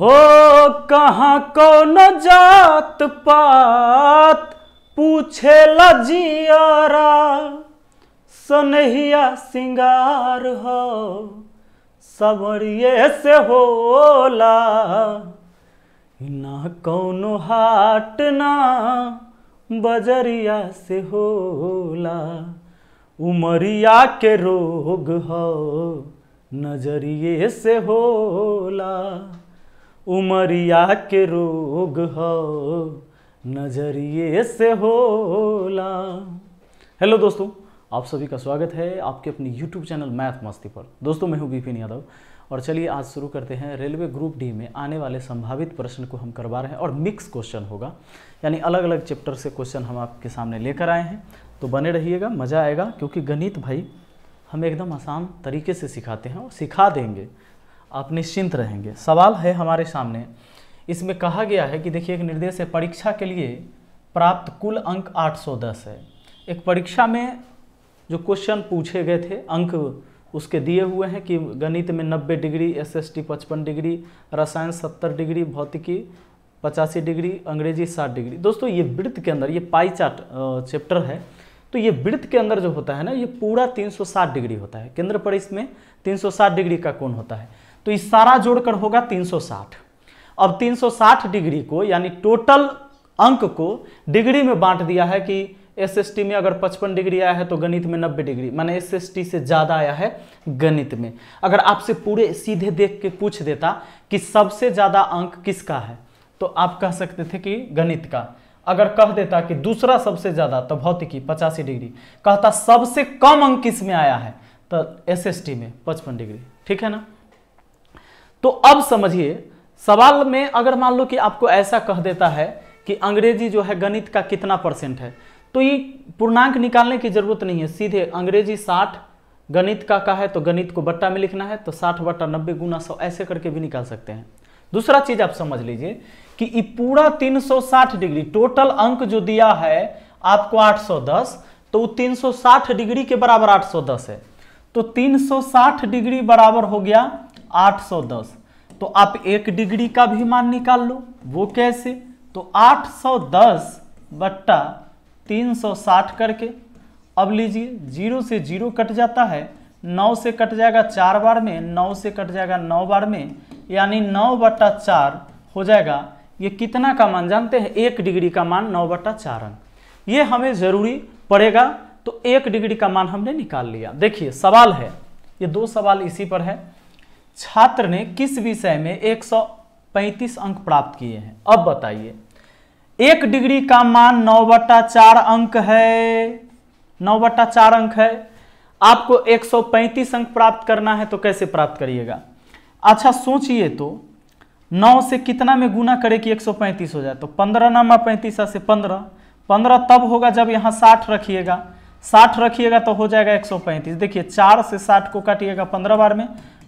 हो कहाँ कौन जात पात पूछे लजियारा सनहिया सिंगार हो सवरिए से होला ना कौनो हाट ना बजरिया से होला उमरिया के रोग हो नजरिए से होला उमरिया के रोग हो नजरिए से होला हेलो दोस्तों आप सभी का स्वागत है आपके अपने यूट्यूब चैनल मैथ मस्ती पर दोस्तों मैं हूं विपिन यादव और चलिए आज शुरू करते हैं रेलवे ग्रुप डी में आने वाले संभावित प्रश्न को हम करवा रहे हैं और मिक्स क्वेश्चन होगा यानी अलग अलग चैप्टर से क्वेश्चन हम आपके सामने लेकर आए हैं तो बने रहिएगा मज़ा आएगा क्योंकि गणित भाई हम एकदम आसान तरीके से सिखाते हैं और सिखा देंगे आप निश्चिंत रहेंगे सवाल है हमारे सामने इसमें कहा गया है कि देखिए एक निर्देश है परीक्षा के लिए प्राप्त कुल अंक 810 है एक परीक्षा में जो क्वेश्चन पूछे गए थे अंक उसके दिए हुए हैं कि गणित में 90 डिग्री एस एस टी पचपन डिग्री रसायन 70 डिग्री भौतिकी पचासी डिग्री अंग्रेजी 60 डिग्री दोस्तों ये वृत्त के अंदर ये पाई चार्ट चैप्टर है तो ये वृत्त के अंदर जो होता है ना ये पूरा 360 डिग्री होता है केंद्र पर इसमें 360 डिग्री का कोण होता है तो ये सारा जोड़कर होगा 360 अब 360 डिग्री को यानी टोटल अंक को डिग्री में बांट दिया है कि एस में अगर 55 डिग्री आया है तो गणित में 90 डिग्री माने एस से ज़्यादा आया है गणित में अगर आपसे पूरे सीधे देख के पूछ देता कि सबसे ज़्यादा अंक किसका है तो आप कह सकते थे कि गणित का अगर कह देता कि दूसरा सबसे ज़्यादा तो भौतिकी पचासी डिग्री कहता सबसे कम अंक किस में आया है तो एस में पचपन डिग्री ठीक है ना तो अब समझिए सवाल में अगर मान लो कि आपको ऐसा कह देता है कि अंग्रेजी जो है गणित का कितना परसेंट है तो ये पूर्णांक निकालने की जरूरत नहीं है सीधे अंग्रेजी साठ गणित का का है तो गणित को बट्टा में लिखना है तो साठ बट्टा नब्बे गुना सौ ऐसे करके भी निकाल सकते हैं दूसरा चीज आप समझ लीजिए कि ये पूरा 360 डिग्री टोटल अंक जो दिया है आपको 810 तो 360 डिग्री के बराबर 810 है तो 360 डिग्री बराबर हो गया 810 तो आप एक डिग्री का भी मान निकाल लो वो कैसे तो 810 बट्टा 360 करके अब लीजिए जीरो से जीरो कट जाता है नौ से कट जाएगा चार बार में नौ से कट जाएगा नौ बार में यानी नौ बट्टा चार हो जाएगा ये कितना का मान जानते हैं एक डिग्री का मान नौ बट्टा चार अंक ये हमें ज़रूरी पड़ेगा तो एक डिग्री का मान हमने निकाल लिया देखिए सवाल है ये दो सवाल इसी पर है छात्र ने किस विषय में 135 अंक प्राप्त किए हैं अब बताइए एक डिग्री का मान नौ बटा चार अंक है नौ बटा चार अंक है आपको 135 अंक प्राप्त करना है तो कैसे प्राप्त करिएगा अच्छा सोचिए तो नौ से कितना में गुना करे कि 135 हो जाए तो पंद्रह नामा पैंतीस से पंद्रह पंद्रह तब होगा जब यहाँ साठ रखिएगा साठ रखिएगा तो हो जाएगा 135 देखिए चार से साठ को काटिएगा पंद्रह बार में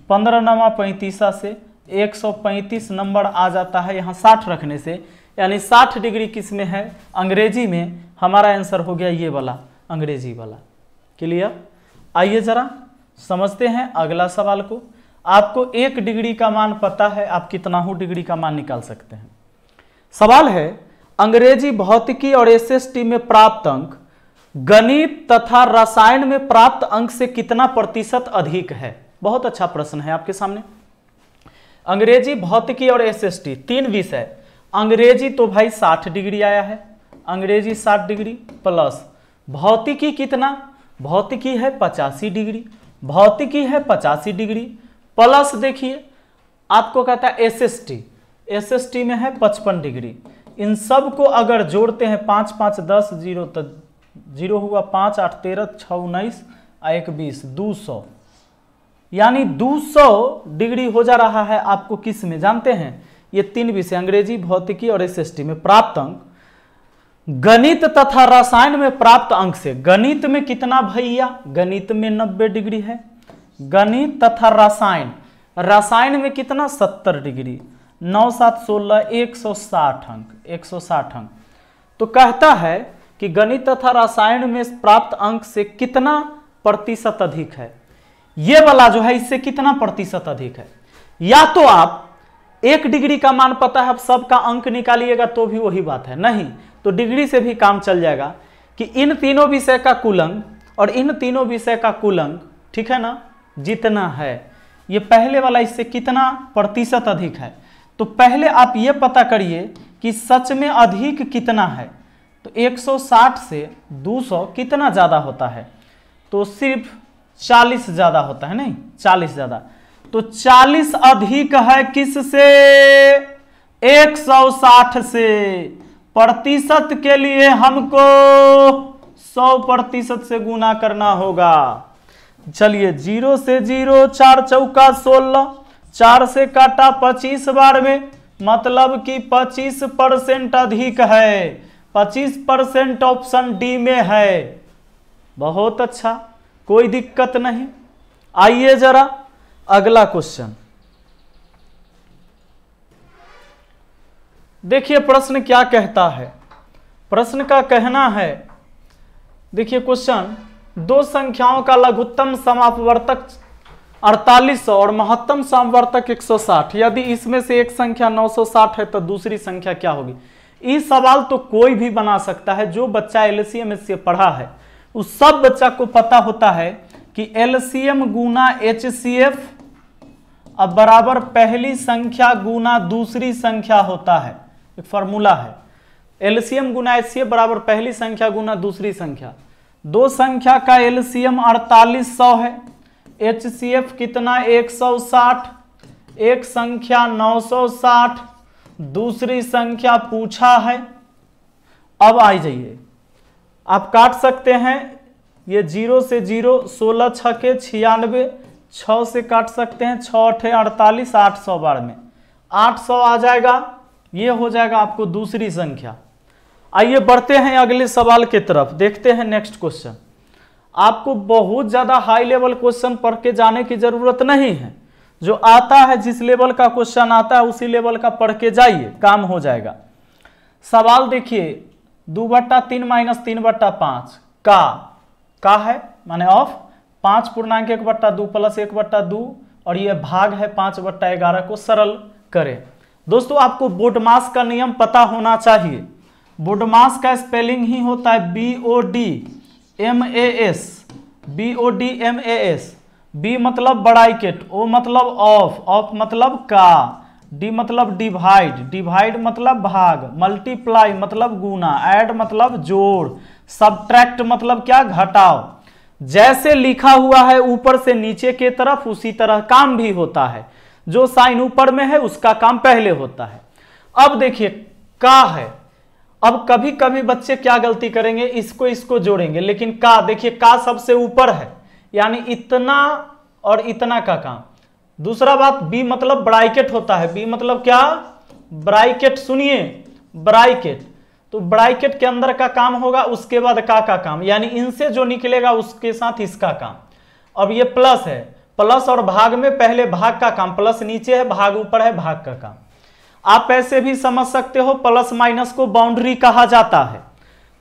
पंद्रह नवा पैंतीसा से एक सौ पैंतीस नंबर आ जाता है यहाँ साठ रखने से यानी साठ डिग्री किस में है अंग्रेजी में हमारा आंसर हो गया ये वाला अंग्रेजी वाला क्लियर आइए ज़रा समझते हैं अगला सवाल को आपको एक डिग्री का मान पता है आप कितना हो डिग्री का मान निकाल सकते हैं सवाल है अंग्रेजी भौतिकी और एसएसटी में प्राप्त अंक गणित तथा रसायन में प्राप्त अंक से कितना प्रतिशत अधिक है बहुत अच्छा प्रश्न है आपके सामने अंग्रेजी भौतिकी और एसएसटी तीन विषय अंग्रेजी तो भाई साठ डिग्री आया है अंग्रेजी साठ डिग्री प्लस भौतिकी कितना भौतिकी है पचासी डिग्री भौतिकी है पचासी डिग्री प्लस देखिए आपको कहता है एसएसटी एसएसटी में है पचपन डिग्री इन सब को अगर जोड़ते हैं पाँच पाँच दस जीरो तो जीरो हुआ पाँच आठ तेरह छः उन्नीस एक बीस दो सौ यानी 200 डिग्री हो जा रहा है आपको किस में जानते हैं ये तीन विषय अंग्रेजी भौतिकी और एस में प्राप्त अंक गणित तथा रसायन में प्राप्त अंक से गणित में कितना भैया गणित में 90 डिग्री है गणित तथा रसायन रसायन में कितना 70 डिग्री नौ सात सोलह एक सौ साठ अंक एक सौ साठ अंक तो कहता है कि गणित तथा रसायन में प्राप्त अंक से कितना प्रतिशत अधिक है ये वाला जो है इससे कितना प्रतिशत अधिक है या तो आप एक डिग्री का मान पता है आप सबका अंक निकालिएगा तो भी वही बात है नहीं तो डिग्री से भी काम चल जाएगा कि इन तीनों विषय का कुल और इन तीनों विषय का कुल ठीक है ना जितना है ये पहले वाला इससे कितना प्रतिशत अधिक है तो पहले आप ये पता करिए कि सच में अधिक कितना है तो 160 से 200 कितना ज़्यादा होता है तो सिर्फ चालीस ज्यादा होता है नहीं चालीस ज्यादा तो चालीस अधिक है किस से एक सौ साठ से प्रतिशत के लिए हमको सौ प्रतिशत से गुना करना होगा चलिए जीरो से जीरो चार चौका सोलह चार से काटा पच्चीस बार में मतलब कि पच्चीस परसेंट अधिक है पच्चीस परसेंट ऑप्शन डी में है बहुत अच्छा कोई दिक्कत नहीं आइए जरा अगला क्वेश्चन देखिए प्रश्न क्या कहता है प्रश्न का कहना है देखिए क्वेश्चन दो संख्याओं का लघुत्तम समापवर्तक 4800 और महत्तम समावर्तक 160 यदि इसमें से एक संख्या 960 है तो दूसरी संख्या क्या होगी इस सवाल तो कोई भी बना सकता है जो बच्चा एल सी पढ़ा है उस सब बच्चा को पता होता है कि एलसीएम गुना एच सी एफ अब बराबर पहली संख्या गुना दूसरी संख्या होता है एक फॉर्मूला है एलसीएम गुना एच सी एफ बराबर पहली संख्या गुना दूसरी संख्या दो संख्या का एलसीएम अड़तालीस सौ है एच सी एफ कितना एक सौ साठ एक संख्या नौ सौ साठ दूसरी संख्या पूछा है अब आ जाइए आप काट सकते हैं ये जीरो से जीरो सोलह छः के छियानवे छः से काट सकते हैं छः अठे अड़तालीस आठ सौ बार में आठ सौ आ जाएगा ये हो जाएगा आपको दूसरी संख्या आइए बढ़ते हैं अगले सवाल की तरफ देखते हैं नेक्स्ट क्वेश्चन आपको बहुत ज़्यादा हाई लेवल क्वेश्चन पढ़ के जाने की ज़रूरत नहीं है जो आता है जिस लेवल का क्वेश्चन आता है उसी लेवल का पढ़ के जाइए काम हो जाएगा सवाल देखिए दो बट्टा तीन माइनस तीन बट्टा पाँच का का है माने ऑफ पाँच पूर्णांक एक बट्टा दो प्लस एक बट्टा दो और ये भाग है पाँच बट्टा ग्यारह को सरल करें दोस्तों आपको बोडमास का नियम पता होना चाहिए बोडमास का स्पेलिंग ही होता है B O D M A S B O D M A S B मतलब केट ओ मतलब ऑफ ऑफ मतलब का डी मतलब डिवाइड डिवाइड मतलब भाग मल्टीप्लाई मतलब गुना ऐड मतलब जोड़ सब्ट्रैक्ट मतलब क्या घटाओ जैसे लिखा हुआ है ऊपर से नीचे के तरफ उसी तरह काम भी होता है जो साइन ऊपर में है उसका काम पहले होता है अब देखिए का है अब कभी कभी बच्चे क्या गलती करेंगे इसको इसको जोड़ेंगे लेकिन का देखिए का सबसे ऊपर है यानी इतना और इतना का काम दूसरा बात बी मतलब ब्राइकेट होता है बी मतलब क्या ब्राइकेट सुनिए ब्राइकेट तो ब्राइकेट के अंदर का काम होगा उसके बाद का का काम यानी इनसे जो निकलेगा उसके साथ इसका काम अब ये प्लस है प्लस और भाग में पहले भाग का काम प्लस नीचे है भाग ऊपर है भाग का काम आप ऐसे भी समझ सकते हो प्लस माइनस को बाउंड्री कहा जाता है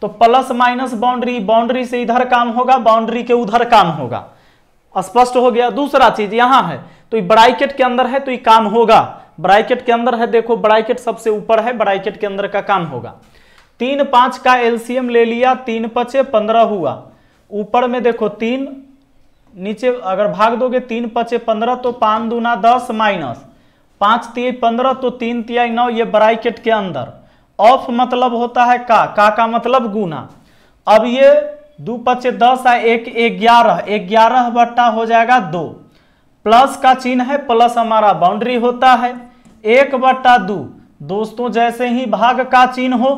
तो प्लस माइनस बाउंड्री बाउंड्री से इधर काम होगा बाउंड्री के उधर काम होगा स्पष्ट हो गया दूसरा चीज यहां है तो ब्राइकेट के अंदर है तो ये काम होगा ब्राइकेट के अंदर है देखो ब्राइकेट सबसे ऊपर है ब्राइकेट के अंदर का काम होगा तीन पांच का एलसीएम ले लिया तीन पचे पंद्रह हुआ ऊपर में देखो तीन नीचे अगर भाग दोगे तीन पचे पंद्रह तो पाँच दूना दस माइनस पांच तिहाई पंद्रह तो तीन तिया नौ ये ब्राइकेट के अंदर ऑफ मतलब होता है का का का मतलब गुना अब ये दो पचे दस आ एक ग्यारह ग्यारह बट्टा हो जाएगा दो प्लस का चिन्ह है प्लस हमारा बाउंड्री होता है एक बट्टा दू दोस्तों जैसे ही भाग का चिन्ह हो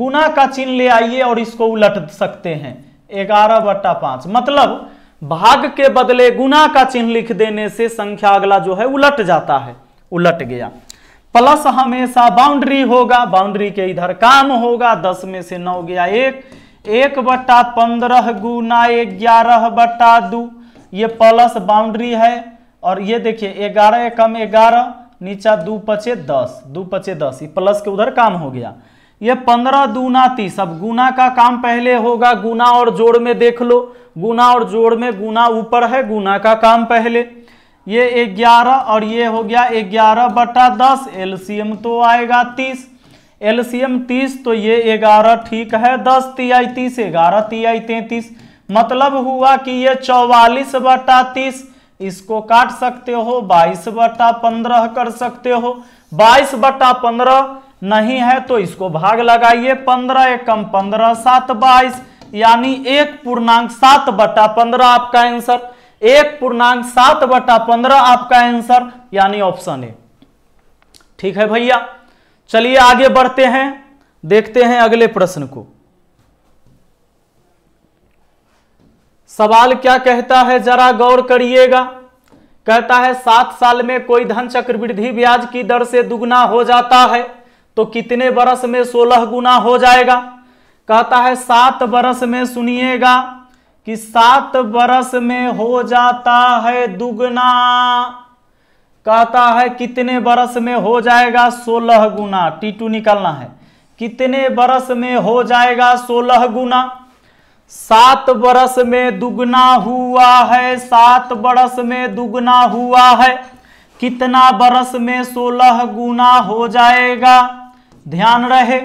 गुना का चिन्ह ले आइए और इसको उलट सकते हैं ग्यारह बट्टा पांच मतलब भाग के बदले गुना का चिन्ह लिख देने से संख्या अगला जो है उलट जाता है उलट गया प्लस हमेशा बाउंड्री होगा बाउंड्री के इधर काम होगा दस में से नौ गया एक एक बट्टा पंद्रह गुना ग्यारह बट्टा दू ये प्लस बाउंड्री है और ये देखिए ग्यारह एकम ग्यारह नीचा दू पचे दस दू पचे दस ये प्लस के उधर काम हो गया ये पंद्रह दूना तीस अब गुना का काम पहले होगा गुना और जोड़ में देख लो गुना और जोड़ में गुना ऊपर है गुना का काम पहले ये ग्यारह और ये हो गया ग्यारह बटा दस एम तो आएगा तीस एल एम तीस तो ये ग्यारह ठीक है दस आई तीस ग्यारह आई तैतीस मतलब हुआ कि ये चौवालीस बटा तीस इसको काट सकते हो बाईस बटा पंद्रह कर सकते हो बाईस बटा पंद्रह नहीं है तो इसको भाग लगाइए पंद्रह एकम पंद्रह सात बाईस यानी एक पूर्णांक सात बटा पंद्रह आपका आंसर एक पूर्णांक सात बटा पंद्रह आपका आंसर यानी ऑप्शन ए ठीक है भैया चलिए आगे बढ़ते हैं देखते हैं अगले प्रश्न को सवाल क्या कहता है जरा गौर करिएगा कहता है सात साल में कोई धन चक्रवृद्धि ब्याज की दर से दुगना हो जाता है तो कितने बरस में सोलह गुना हो जाएगा कहता है सात बरस में सुनिएगा कि सात बरस में हो जाता है दुगना कहता है कितने बरस में हो जाएगा सोलह गुना टू निकालना है कितने बरस में हो जाएगा सोलह गुना सात बरस में दुगना हुआ है सात बरस में दुगना हुआ है कितना बरस में सोलह गुना हो जाएगा ध्यान रहे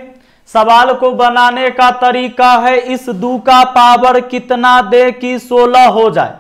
सवाल को बनाने का तरीका है इस दू का पावर कितना दे कि सोलह हो जाए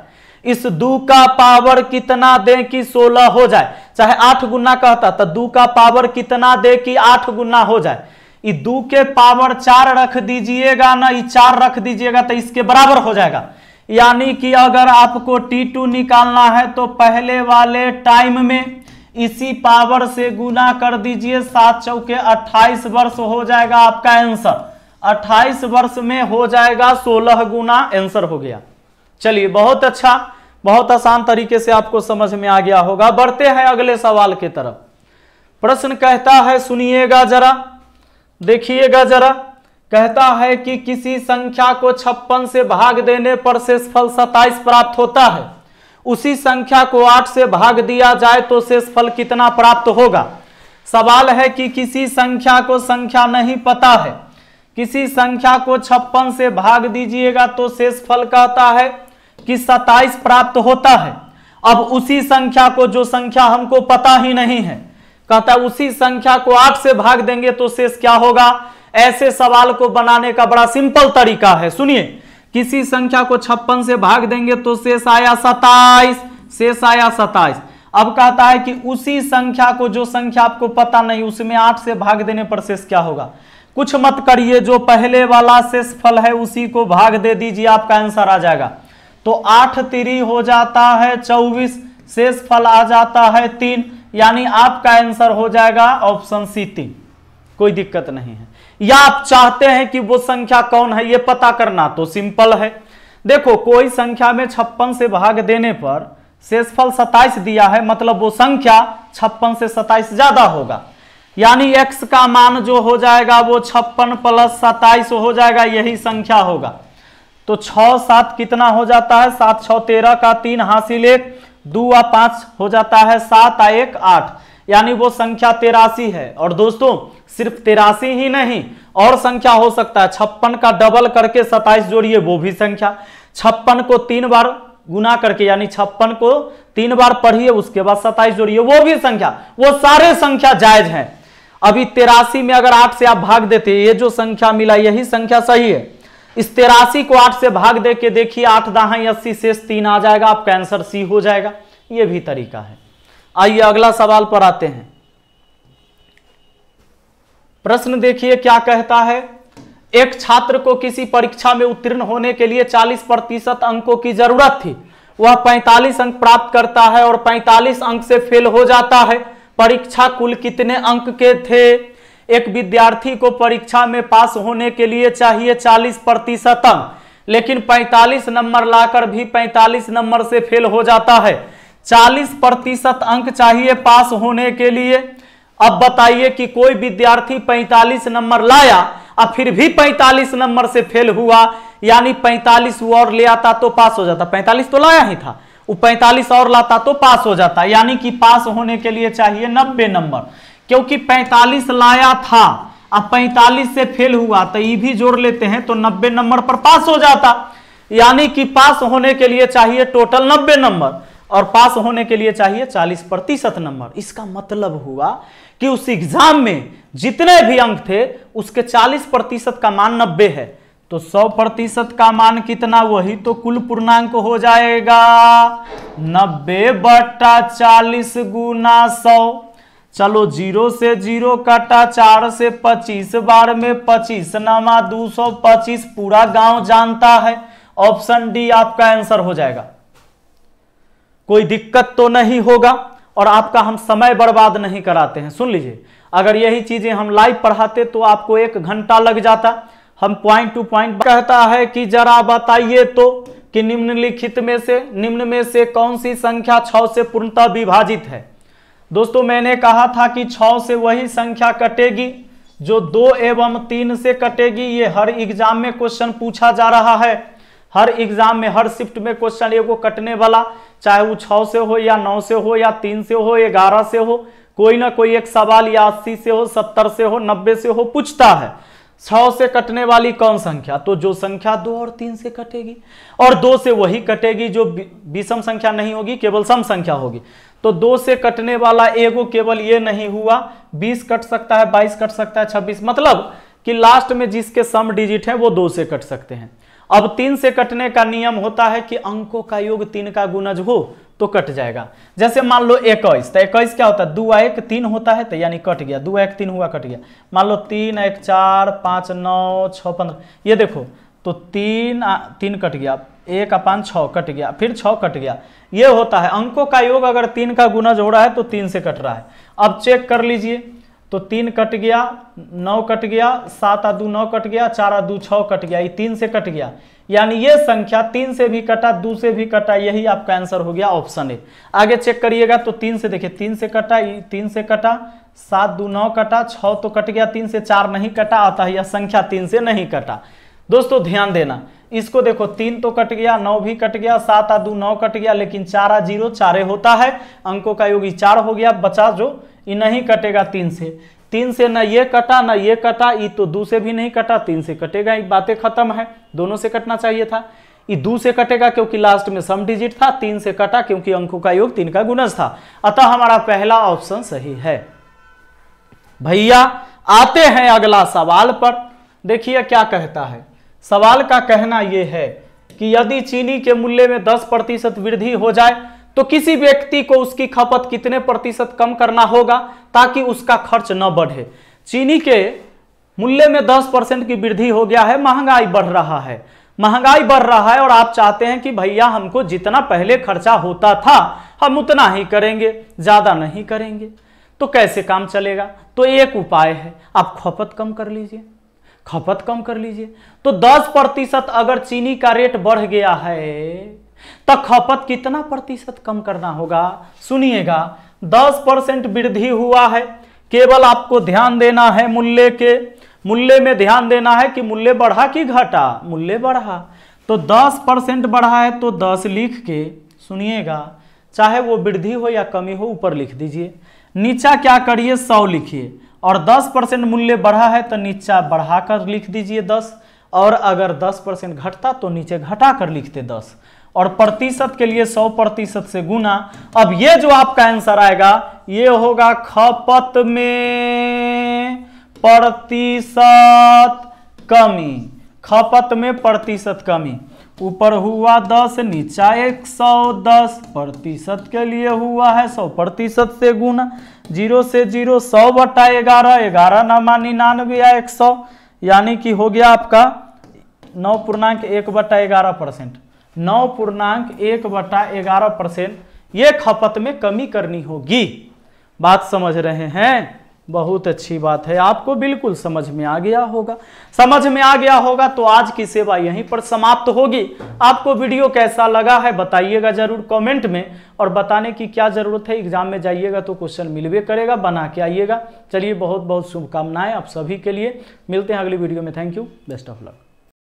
इस दू का पावर कितना दे कि सोलह हो जाए चाहे आठ गुना कहता तो दू का पावर कितना दे कि आठ गुना हो जाए दू के पावर चार रख दीजिएगा ना ये चार रख दीजिएगा तो इसके बराबर हो जाएगा यानी कि अगर आपको टी टू निकालना है तो पहले वाले टाइम में इसी पावर से गुना कर दीजिए सात चौके अट्ठाईस वर्ष हो जाएगा आपका आंसर अट्ठाईस वर्ष में हो जाएगा सोलह गुना आंसर हो गया चलिए बहुत अच्छा बहुत आसान तरीके से आपको समझ में आ गया होगा बढ़ते हैं अगले सवाल की तरफ प्रश्न कहता है सुनिएगा जरा देखिएगा जरा कहता है कि किसी संख्या को छप्पन से भाग देने पर शेषफल सताइस प्राप्त होता है उसी संख्या को आठ से भाग दिया जाए तो शेषफल कितना प्राप्त होगा सवाल है कि किसी संख्या को संख्या नहीं पता है किसी संख्या को छप्पन से भाग दीजिएगा तो शेषफल कहता है कि सताइस प्राप्त होता है अब उसी संख्या को जो संख्या हमको पता ही नहीं है कहता है उसी संख्या को आठ से भाग देंगे तो शेष क्या होगा ऐसे सवाल को बनाने का बड़ा सिंपल तरीका है सुनिए किसी संख्या को छप्पन से भाग देंगे तो शेष आया सताइस शेष आया सताइस अब कहता है कि उसी संख्या को जो संख्या आपको पता नहीं उसमें आठ से भाग देने पर शेष क्या होगा कुछ मत करिए जो पहले वाला शेष फल है उसी को भाग दे दीजिए आपका आंसर आ जाएगा तो आठ तिरी हो जाता है चौबीस शेष फल आ जाता है तीन यानी आपका आंसर हो जाएगा ऑप्शन सी तीन कोई दिक्कत नहीं है या आप चाहते हैं कि वो संख्या कौन है ये पता करना तो सिंपल है देखो कोई संख्या में छप्पन से भाग देने पर शेषफल सताइस दिया है मतलब वो संख्या छप्पन से सताइस ज्यादा होगा यानी x का मान जो हो जाएगा वो छप्पन प्लस सताइस हो जाएगा यही संख्या होगा तो छ सात कितना हो जाता है सात छ तेरह का तीन हासिल एक दो आ पांच हो जाता है सात आ एक आठ यानी वो संख्या तेरासी है और दोस्तों सिर्फ तेरासी ही नहीं और संख्या हो सकता है छप्पन का डबल करके सताइस जोड़िए वो भी संख्या छप्पन को तीन बार गुना करके यानी छप्पन को तीन बार पढ़िए उसके बाद सताइस जोड़िए वो भी संख्या वो सारे संख्या जायज है अभी तेरासी में अगर आठ से आप भाग देते ये जो संख्या मिला यही संख्या सही है इस तेरासी को आठ से भाग दे के देखिए आठ दहा अस्सी शेष तीन आ जाएगा आपका आंसर सी हो जाएगा यह भी तरीका है आइए अगला सवाल पर आते हैं प्रश्न देखिए क्या कहता है एक छात्र को किसी परीक्षा में उत्तीर्ण होने के लिए 40 प्रतिशत अंकों की जरूरत थी वह 45 अंक प्राप्त करता है और 45 अंक से फेल हो जाता है परीक्षा कुल कितने अंक के थे एक विद्यार्थी को परीक्षा में पास होने के लिए चाहिए चालीस प्रतिशत अंक लेकिन 45 नंबर लाकर भी 45 नंबर से फेल हो जाता है 40 प्रतिशत अंक चाहिए पास होने के लिए अब बताइए कि कोई विद्यार्थी 45 नंबर लाया और फिर भी 45 नंबर से फेल हुआ यानी 45 और ले आता तो पास हो जाता 45 तो लाया ही था वो 45 और लाता तो पास हो जाता यानी कि पास होने के लिए चाहिए 90 नंबर क्योंकि 45 लाया था अब 45 से फेल हुआ तो ये भी जोड़ लेते हैं तो 90 नंबर पर पास हो जाता यानी कि पास होने के लिए चाहिए टोटल 90 नंबर और पास होने के लिए चाहिए 40 प्रतिशत नंबर इसका मतलब हुआ कि उस एग्जाम में जितने भी अंक थे उसके 40 प्रतिशत का मान 90 है तो 100 प्रतिशत का मान कितना वही तो कुल पूर्णांक हो जाएगा 90 बट्टा चालीस गुना सौ चलो जीरो से जीरो कटा चार से पच्चीस बार में पच्चीस नवा दो सौ पच्चीस पूरा गांव जानता है ऑप्शन डी आपका आंसर हो जाएगा कोई दिक्कत तो नहीं होगा और आपका हम समय बर्बाद नहीं कराते हैं सुन लीजिए अगर यही चीजें हम लाइव पढ़ाते तो आपको एक घंटा लग जाता हम पॉइंट टू पॉइंट कहता है कि जरा बताइए तो कि निम्नलिखित में से निम्न में से कौन सी संख्या छ से पूर्णतः विभाजित है दोस्तों मैंने कहा था कि छः से वही संख्या कटेगी जो दो एवं तीन से कटेगी ये हर एग्जाम में क्वेश्चन पूछा जा रहा है हर एग्जाम में हर शिफ्ट में क्वेश्चन को कटने वाला चाहे वो छः से हो या नौ से हो या तीन से हो ग्यारह से हो कोई ना कोई एक सवाल या अस्सी से हो सत्तर से हो नब्बे से हो पूछता है छः से कटने वाली कौन संख्या तो जो संख्या दो और तीन से कटेगी और दो से वही कटेगी जो विषम संख्या नहीं होगी केवल सम संख्या होगी तो दो से कटने वाला एगो केवल ये नहीं हुआ बीस कट सकता है बाईस कट सकता है छब्बीस मतलब कि लास्ट में जिसके सम डिजिट है वो दो से कट सकते हैं अब तीन से कटने का नियम होता है कि अंकों का योग तीन का गुणज हो तो कट जाएगा जैसे मान लो इक्कीस तो इक्कीस क्या होता है दो एक तीन होता है तो यानी कट गया दो एक तीन हुआ कट गया मान लो तीन एक चार पाँच नौ छह पंद्रह ये देखो तो तीन तीन कट गया एक अपान छ कट गया फिर छ कट गया ये होता है अंकों का योग अगर तीन का गुना जोड़ा है तो तीन से कट रहा है अब चेक कर लीजिए तो तीन कट गया नौ कट गया सात आदू नौ कट गया चार दू छ कट गया ये तीन से कट गया यानी ये संख्या तीन से भी कटा दो से भी कटा यही आपका आंसर हो गया ऑप्शन ए आगे चेक करिएगा तो तीन से देखिए तीन से कटा तीन से कटा सात दू नौ कटा छः तो कट गया तीन से चार नहीं कटा आता है यह संख्या तीन से नहीं कटा दोस्तों ध्यान देना इसको देखो तीन तो कट गया नौ भी कट गया सात आ दू नौ कट गया लेकिन चार आ जीरो चारे होता है अंकों का योगी चार हो गया बचा जो ये नहीं कटेगा तीन से तीन से ना ये कटा ना ये कटा ये तो दो से भी नहीं कटा तीन से कटेगा बातें खत्म है दोनों से कटना चाहिए था ये दो से कटेगा क्योंकि लास्ट में सम डिजिट था तीन से कटा क्योंकि अंकों का योग तीन का गुणज था अतः हमारा पहला ऑप्शन सही है भैया आते हैं अगला सवाल पर देखिए क्या कहता है सवाल का कहना यह है कि यदि चीनी के मूल्य में 10 प्रतिशत वृद्धि हो जाए तो किसी व्यक्ति को उसकी खपत कितने प्रतिशत कम करना होगा ताकि उसका खर्च न बढ़े चीनी के मूल्य में 10 परसेंट की वृद्धि हो गया है महंगाई बढ़ रहा है महंगाई बढ़ रहा है और आप चाहते हैं कि भैया हमको जितना पहले खर्चा होता था हम उतना ही करेंगे ज़्यादा नहीं करेंगे तो कैसे काम चलेगा तो एक उपाय है आप खपत कम कर लीजिए खपत कम कर लीजिए तो 10 प्रतिशत अगर चीनी का रेट बढ़ गया है तो खपत कितना प्रतिशत कम करना होगा सुनिएगा 10 परसेंट वृद्धि हुआ है केवल आपको ध्यान देना है मूल्य के मूल्य में ध्यान देना है कि मूल्य बढ़ा कि घटा मूल्य बढ़ा तो 10 परसेंट बढ़ा है तो 10 लिख के सुनिएगा चाहे वो वृद्धि हो या कमी हो ऊपर लिख दीजिए नीचा क्या करिए सौ लिखिए और 10 परसेंट मूल्य बढ़ा है तो नीचा बढ़ाकर लिख दीजिए 10 और अगर 10 परसेंट घटता तो नीचे घटाकर लिखते 10 और प्रतिशत के लिए 100 प्रतिशत से गुना अब ये जो आपका आंसर आएगा ये होगा खपत में प्रतिशत कमी खपत में प्रतिशत कमी ऊपर हुआ 10 नीचा 110 प्रतिशत के लिए हुआ है 100 प्रतिशत से गुना जीरो से जीरो सौ बटा ग्यारह ग्यारह नामा निन्यानवे या एक सौ यानी कि हो गया आपका नौ पूर्णांक एक बटा ग्यारह परसेंट नौ पूर्णांक एक बटा ग्यारह परसेंट ये खपत में कमी करनी होगी बात समझ रहे हैं बहुत अच्छी बात है आपको बिल्कुल समझ में आ गया होगा समझ में आ गया होगा तो आज की सेवा यहीं पर समाप्त होगी आपको वीडियो कैसा लगा है बताइएगा जरूर कमेंट में और बताने की क्या जरूरत है एग्जाम में जाइएगा तो क्वेश्चन मिलवे करेगा बना के आइएगा चलिए बहुत बहुत शुभकामनाएं आप सभी के लिए मिलते हैं अगली वीडियो में thank you best of luck